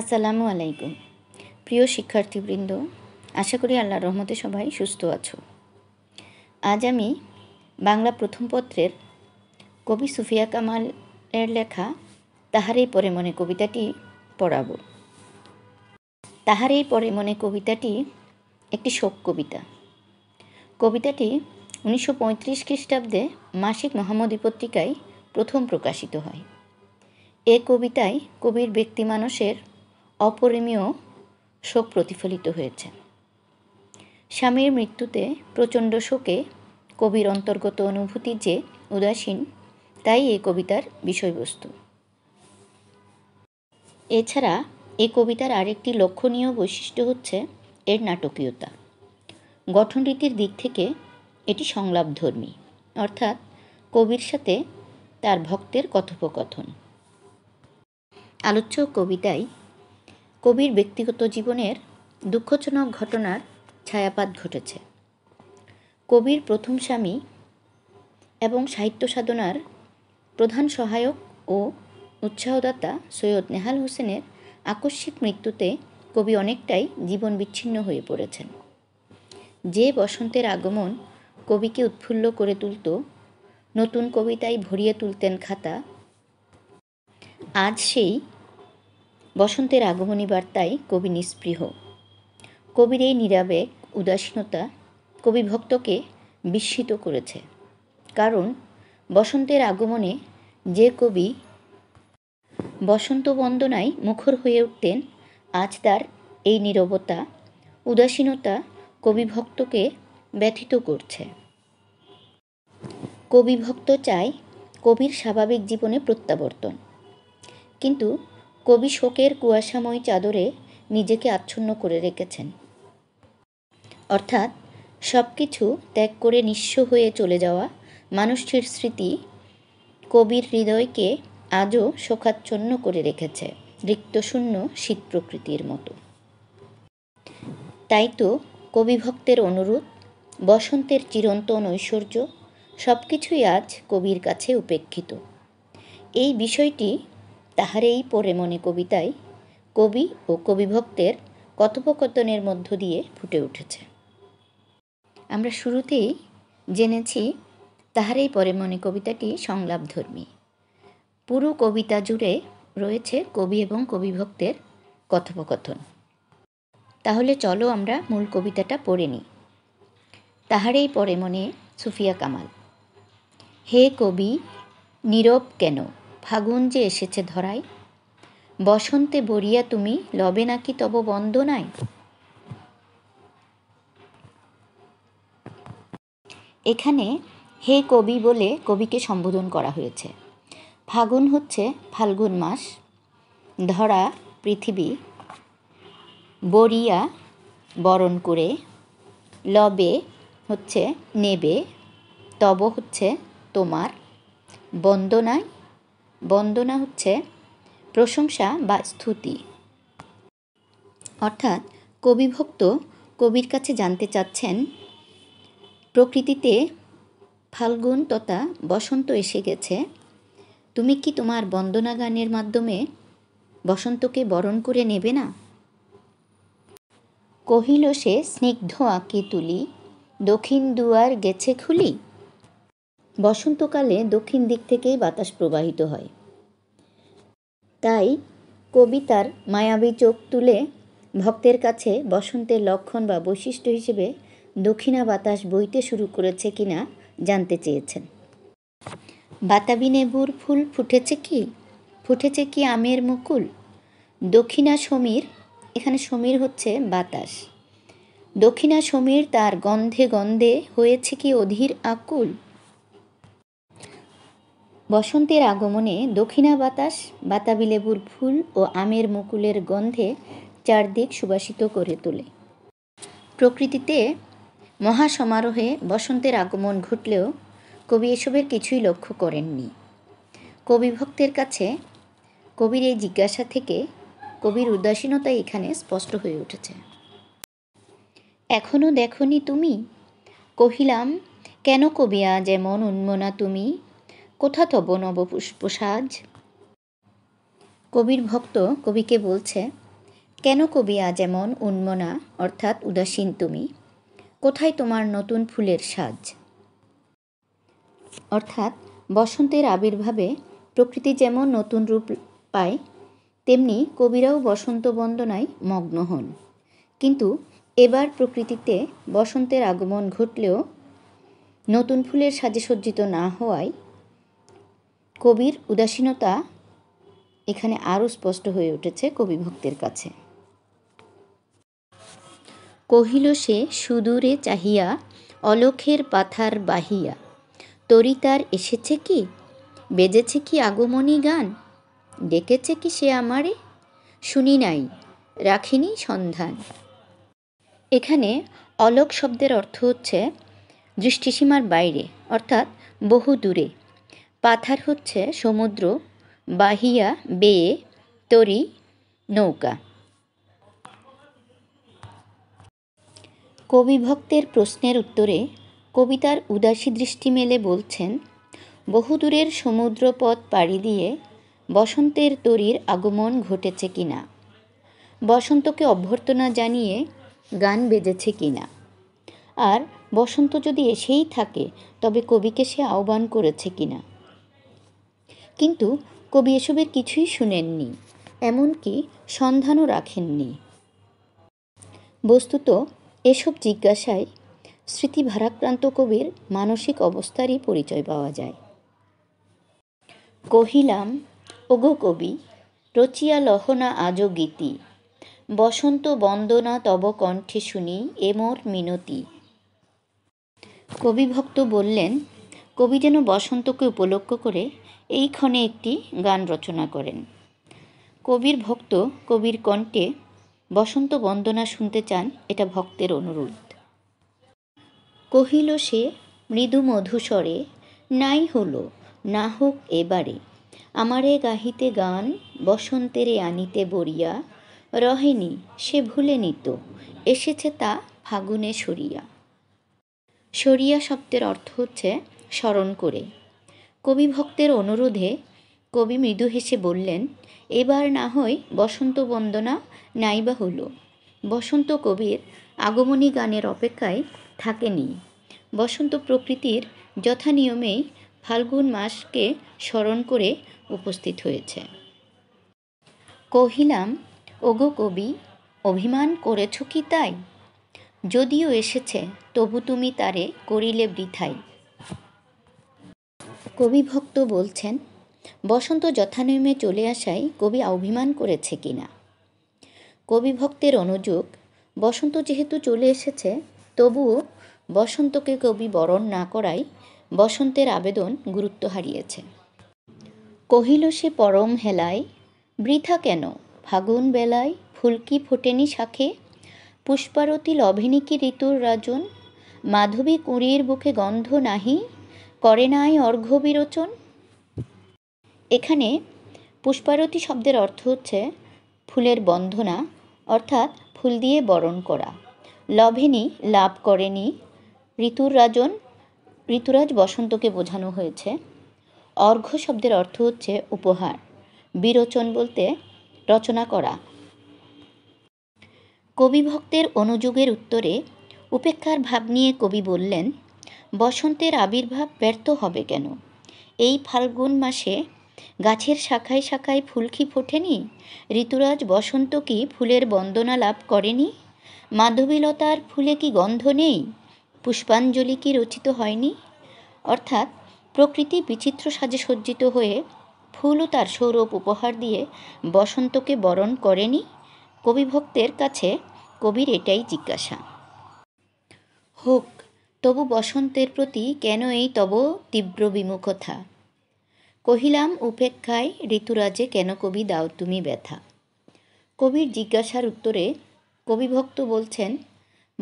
আসসালামু আলাইকুম প্রিয় শিক্ষার্থীবৃন্দ আশা করি আল্লাহ রহমতে সবাই সুস্থ আছো আজ আমি বাংলা প্রথম পত্রের কবি সুফিয়া কামালের লেখা তাহারেই পরে মনে কবিতাটি পড়াব তাহারেই পরে মনে কবিতাটি একটি শোক কবিতা কবিতাটি উনিশশো পঁয়ত্রিশ খ্রিস্টাব্দে মাসিক মহামদী পত্রিকায় প্রথম প্রকাশিত হয় এ কবিতায় কবির ব্যক্তিমানসের অপরিমীয় শোক প্রতিফলিত হয়েছে স্বামীর মৃত্যুতে প্রচণ্ড শোকে কবির অন্তর্গত অনুভূতি যে উদাসীন তাই এই কবিতার বিষয়বস্তু এছাড়া এ কবিতার আরেকটি লক্ষণীয় বৈশিষ্ট্য হচ্ছে এর নাটকীয়তা গঠনরীতির দিক থেকে এটি সংলাপধর্মী অর্থাৎ কবির সাথে তার ভক্তের কথোপকথন আলোচ্য কবিতায় কবির ব্যক্তিগত জীবনের দুঃখজনক ঘটনার ছায়াপাত ঘটেছে কবির প্রথম স্বামী এবং সাহিত্য সাধনার প্রধান সহায়ক ও উৎসাহদাতা সৈয়দ নেহাল হোসেনের আকস্মিক মৃত্যুতে কবি অনেকটাই জীবন বিচ্ছিন্ন হয়ে পড়েছেন যে বসন্তের আগমন কবিকে উৎফুল্ল করে তুলত নতুন কবিতায় ভরিয়ে তুলতেন খাতা আজ সেই বসন্তের আগমনী বার্তায় কবি নিস্পৃহ কবির এই নিরাবেগ উদাসীনতা কবিভক্তকে বিস্মিত করেছে কারণ বসন্তের আগমনে যে কবি বসন্ত বন্দনায় মুখর হয়ে উঠতেন আজ তার এই নিরবতা উদাসীনতা কবিভক্তকে ব্যথিত করছে কবিভক্ত চায় কবির স্বাভাবিক জীবনে প্রত্যাবর্তন কিন্তু কবি শোকের কুয়াশাময় চাদরে নিজেকে আচ্ছন্ন করে রেখেছেন অর্থাৎ সব কিছু ত্যাগ করে নিঃস্ব হয়ে চলে যাওয়া মানুষটির স্মৃতি কবির হৃদয়কে আজও শোকাচ্ছন্ন করে রেখেছে রিক্তশূন্য শীত প্রকৃতির মতো তাই তো কবিভক্তের অনুরোধ বসন্তের চিরন্তন ঐশ্বর্য সব কিছুই আজ কবির কাছে উপেক্ষিত এই বিষয়টি তাহার এই পরে মনে কবিতায় কবি ও কবিভক্তের কথোপকথনের মধ্য দিয়ে ফুটে উঠেছে আমরা শুরুতেই জেনেছি তাহার এই পরে মনে কবিতাটি সংলাপধর্মী পুরো কবিতা জুড়ে রয়েছে কবি এবং কবিভক্তের কথোপকথন তাহলে চলো আমরা মূল কবিতাটা পড়ে নিই তাহারেই পরে মনে সুফিয়া কামাল হে কবি নীরব কেন ফাগুন যে এসেছে ধরায় বসন্তে বরিয়া তুমি লবে নাকি তব বন্দনায় এখানে হে কবি বলে কবিকে সম্বোধন করা হয়েছে ফাগুন হচ্ছে ফাল্গুন মাস ধরা পৃথিবী বরিয়া বরণ করে লবে হচ্ছে নেবে তব হচ্ছে তোমার বন্দনায় বন্দনা হচ্ছে প্রশংসা বা স্তুতি অর্থাৎ কবিভক্ত কবির কাছে জানতে চাচ্ছেন প্রকৃতিতে ফাল্গুন তথা বসন্ত এসে গেছে তুমি কি তোমার বন্দনা গানের মাধ্যমে বসন্তকে বরণ করে নেবে না কহিল সে স্নিগ্ধ আঁকি তুলি দক্ষিণ দুয়ার গেছে খুলি বসন্তকালে দক্ষিণ দিক থেকেই বাতাস প্রবাহিত হয় তাই কবিতার মায়াবী চোখ তুলে ভক্তের কাছে বসন্তের লক্ষণ বা বৈশিষ্ট্য হিসেবে দক্ষিণা বাতাস বইতে শুরু করেছে কিনা জানতে চেয়েছেন বাতাবি নেবুর ফুল ফুটেছে কি ফুটেছে কি আমের মুকুল দক্ষিণা সমীর এখানে সমীর হচ্ছে বাতাস দক্ষিণা সমীর তার গন্ধে গন্ধে হয়েছে কি অধীর আকুল বসন্তের আগমনে দক্ষিণা বাতাস বাতাবি লেবুর ফুল ও আমের মুকুলের গন্ধে চারদিক সুবাসিত করে তোলে প্রকৃতিতে মহাসমারোহে বসন্তের আগমন ঘটলেও কবি এসবের কিছুই লক্ষ্য করেননি কবিভক্তের কাছে কবির এই জিজ্ঞাসা থেকে কবির উদাসীনতা এখানে স্পষ্ট হয়ে উঠেছে এখনও দেখনি তুমি কহিলাম কেন কবিয়া যেমন উন্মনা তুমি কোথা তব নবপুষ্প সাজ কবির ভক্ত কবিকে বলছে কেন কবি আজ এমন উন্মনা অর্থাৎ উদাসীন তুমি কোথায় তোমার নতুন ফুলের সাজ অর্থাৎ বসন্তের আবির্ভাবে প্রকৃতি যেমন নতুন রূপ পায় তেমনি কবিরাও বসন্ত বন্দনায় মগ্ন হন কিন্তু এবার প্রকৃতিতে বসন্তের আগমন ঘটলেও নতুন ফুলের সাজে সজ্জিত না হওয়ায় কবির উদাসীনতা এখানে আরও স্পষ্ট হয়ে উঠেছে কবি ভক্তের কাছে কহিল সে সুদূরে চাহিয়া অলখের পাথার বাহিয়া তরিতার এসেছে কি বেজেছে কি আগমনী গান ডেকেছে কি সে আমারে শুনি নাই রাখিনি সন্ধান এখানে অলোক শব্দের অর্থ হচ্ছে দৃষ্টিসীমার বাইরে অর্থাৎ বহু দূরে পাথার হচ্ছে সমুদ্র বাহিয়া বেয়ে তরি নৌকা কবিভক্তের প্রশ্নের উত্তরে কবিতার উদাসী দৃষ্টি মেলে বলছেন বহুদূরের সমুদ্রপথ পাড়ি দিয়ে বসন্তের তরির আগমন ঘটেছে কিনা বসন্তকে অভ্যর্থনা জানিয়ে গান বেজেছে কিনা আর বসন্ত যদি এসেই থাকে তবে কবিকে সে আহ্বান করেছে কিনা কিন্তু কবি এসবের কিছুই শুনেননি এমনকি সন্ধানও রাখেননি বস্তুত এসব জিজ্ঞাসায় স্মৃতি ভারাক্রান্ত কবির মানসিক অবস্থারই পরিচয় পাওয়া যায় কহিলাম ওগো কবি রচিয়া লহনা আজ গীতি বসন্ত বন্দনা তব কণ্ঠে শুনি এমোর মিনতি কবিভক্ত বললেন কবি যেন বসন্তকে উপলক্ষ করে এইক্ষণে একটি গান রচনা করেন কবির ভক্ত কবির কণ্ঠে বসন্ত বন্দনা শুনতে চান এটা ভক্তের অনুরোধ কহিল সে মৃদু মধুস্বরে নাই হলো না হোক এবারে আমারে গাহিতে গান বসন্তেরে আনিতে বরিয়া রহেনি সে ভুলে নিত এসেছে তা ফাগুনে সরিয়া সরিয়া শব্দের অর্থ হচ্ছে স্মরণ করে কবি ভক্তের অনুরোধে কবি মৃদু হেসে বললেন এবার না হয় বসন্ত বন্দনা নাইবা হলো বসন্ত কবির আগমনী গানের অপেক্ষায় থাকেনি বসন্ত প্রকৃতির যথানিয়মেই ফাল্গুন মাসকে স্মরণ করে উপস্থিত হয়েছে কহিলাম ওগো কবি অভিমান করেছ কি তাই যদিও এসেছে তবু তুমি তারে করিলে বৃথায় কবিভক্ত বলছেন বসন্ত যথানিয়মে চলে আসায় কবি অভিমান করেছে কিনা কবিভক্তের অনুযোগ বসন্ত যেহেতু চলে এসেছে তবুও বসন্তকে কবি বরণ না করায় বসন্তের আবেদন গুরুত্ব হারিয়েছে কহিল সে পরম হেলায় বৃথা কেন ফাগুন বেলায় ফুলকি ফোটেনি শাখে পুষ্পারতী লভিনীকি ঋতুর রাজন মাধবী কুঁড়ির বুকে গন্ধ নাহি করে নাই অর্ঘ্য বিরোচন এখানে পুষ্পারতি শব্দের অর্থ হচ্ছে ফুলের বন্ধনা অর্থাৎ ফুল দিয়ে বরণ করা লভেনি লাভ করেনি ঋতুর রাজন ঋতুরাজ বসন্তকে বোঝানো হয়েছে অর্ঘ্য শব্দের অর্থ হচ্ছে উপহার বিরোচন বলতে রচনা করা কবিভক্তের অনুযোগের উত্তরে উপেক্ষার ভাব নিয়ে কবি বললেন বসন্তের আবির্ভাব ব্যর্থ হবে কেন এই ফাল্গুন মাসে গাছের শাখায় শাখায় ফুল কি ফোটেনি ঋতুরাজ বসন্ত কি ফুলের বন্দনা লাভ করেনি মাধবীলতার ফুলে কি গন্ধ নেই পুষ্পাঞ্জলি কি রচিত হয়নি অর্থাৎ প্রকৃতি বিচিত্র সাজে সজ্জিত হয়ে ফুলও তার সৌরভ উপহার দিয়ে বসন্তকে বরণ করেনি কবিভক্তের কাছে কবির এটাই জিজ্ঞাসা হোক তবু বসন্তের প্রতি কেন এই তব তীব্র বিমুখতা কহিলাম উপেক্ষায় ঋতুরাজে কেন কবি দাও তুমি ব্যথা কবির জিজ্ঞাসার উত্তরে কবিভক্ত বলছেন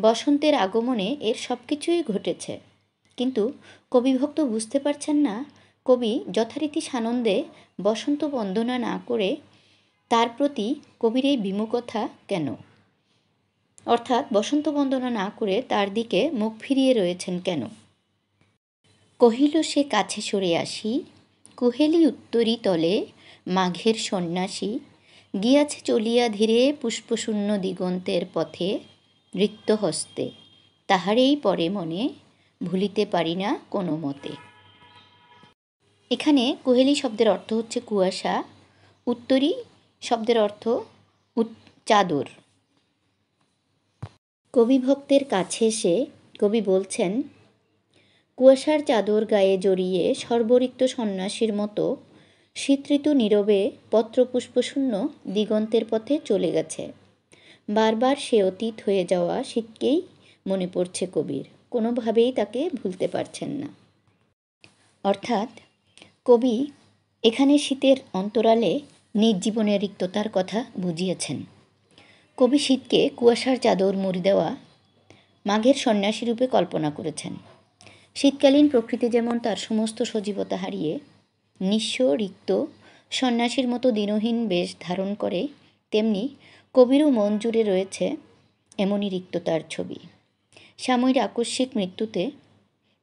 বসন্তের আগমনে এর সব কিছুই ঘটেছে কিন্তু কবিভক্ত বুঝতে পারছেন না কবি যথারীতি সানন্দে বসন্ত বন্দনা না করে তার প্রতি কবির এই বিমুখতা কেন অর্থাৎ বসন্ত বন্দনা না করে তার দিকে মুখ ফিরিয়ে রয়েছেন কেন কহিল সে কাছে সরে আসি কুহেলি উত্তরি তলে মাঘের সন্ন্যাসী গিয়াছে চলিয়া ধীরে পুষ্পশূন্য দিগন্তের পথে রিক্ত হস্তে তাহারেই পরে মনে ভুলিতে পারি না কোনো মতে এখানে কুহেলি শব্দের অর্থ হচ্ছে কুয়াশা উত্তরী শব্দের অর্থ চাদর কবিভক্তের কাছে এসে কবি বলছেন কুয়াশার চাদর গায়ে জড়িয়ে সর্বরিক্ত সন্ন্যাসীর মতো শীতঋতু নীরবে পত্রপুষ্পশূন্য দিগন্তের পথে চলে গেছে বারবার সে অতীত হয়ে যাওয়া শীতকেই মনে পড়ছে কবির কোনোভাবেই তাকে ভুলতে পারছেন না অর্থাৎ কবি এখানে শীতের অন্তরালে নিজ জীবনের রিক্ততার কথা বুঝিয়েছেন কবি শীতকে কুয়াশার চাদর মুড়ি দেওয়া মাঘের সন্ন্যাসী রূপে কল্পনা করেছেন শীতকালীন প্রকৃতি যেমন তার সমস্ত সজীবতা হারিয়ে নিঃস্ব রিক্ত সন্ন্যাসীর মতো দিনহীন বেশ ধারণ করে তেমনি কবিরও মন জুড়ে রয়েছে এমনই রিক্ততার ছবি সাময়িক আকস্মিক মৃত্যুতে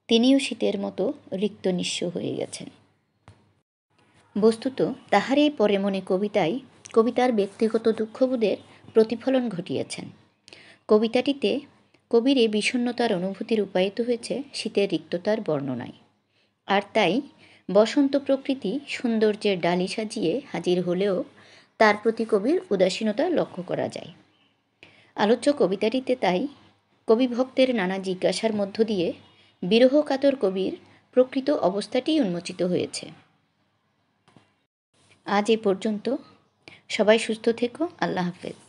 তিনিও শীতের মতো রিক্ত নিঃস্ব হয়ে গেছেন বস্তুত তাহারই পরে মনে কবিতায় কবিতার ব্যক্তিগত দুঃখবোধের প্রতিফলন ঘটিয়েছেন কবিতাটিতে কবির এ বিষণ্নতার অনুভূতি রূপায়িত হয়েছে শীতের রিক্ততার বর্ণনায় আর তাই বসন্ত প্রকৃতি সৌন্দর্যের ডালি সাজিয়ে হাজির হলেও তার প্রতি কবির উদাসীনতা লক্ষ্য করা যায় আলোচ্য কবিতাটিতে তাই কবি ভক্তের নানা জিজ্ঞাসার মধ্য দিয়ে বিরহ কাতর কবির প্রকৃত অবস্থাটি উন্মোচিত হয়েছে আজ এ পর্যন্ত সবাই সুস্থ থেকো আল্লাহ হাফেজ